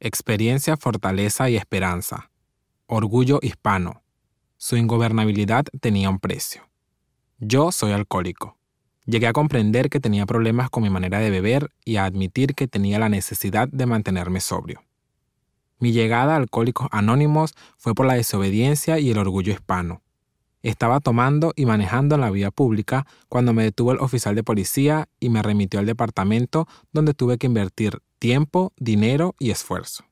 Experiencia, fortaleza y esperanza. Orgullo hispano. Su ingobernabilidad tenía un precio. Yo soy alcohólico. Llegué a comprender que tenía problemas con mi manera de beber y a admitir que tenía la necesidad de mantenerme sobrio. Mi llegada a Alcohólicos Anónimos fue por la desobediencia y el orgullo hispano, estaba tomando y manejando en la vía pública cuando me detuvo el oficial de policía y me remitió al departamento donde tuve que invertir tiempo, dinero y esfuerzo.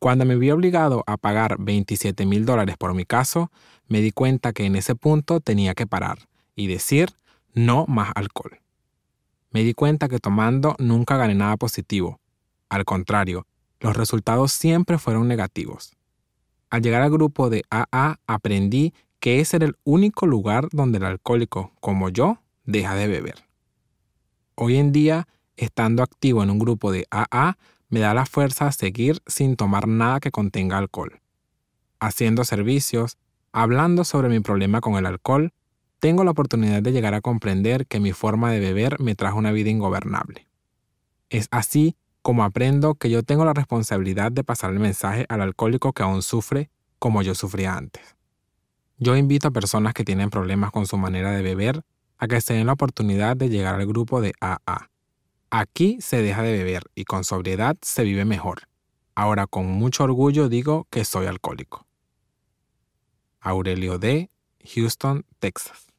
Cuando me vi obligado a pagar 27 mil dólares por mi caso, me di cuenta que en ese punto tenía que parar y decir no más alcohol. Me di cuenta que tomando nunca gané nada positivo. Al contrario, los resultados siempre fueron negativos. Al llegar al grupo de AA aprendí es ese era el único lugar donde el alcohólico, como yo, deja de beber. Hoy en día, estando activo en un grupo de AA, me da la fuerza a seguir sin tomar nada que contenga alcohol. Haciendo servicios, hablando sobre mi problema con el alcohol, tengo la oportunidad de llegar a comprender que mi forma de beber me trajo una vida ingobernable. Es así como aprendo que yo tengo la responsabilidad de pasar el mensaje al alcohólico que aún sufre como yo sufría antes. Yo invito a personas que tienen problemas con su manera de beber a que se den la oportunidad de llegar al grupo de AA. Aquí se deja de beber y con sobriedad se vive mejor. Ahora con mucho orgullo digo que soy alcohólico. Aurelio D., Houston, Texas.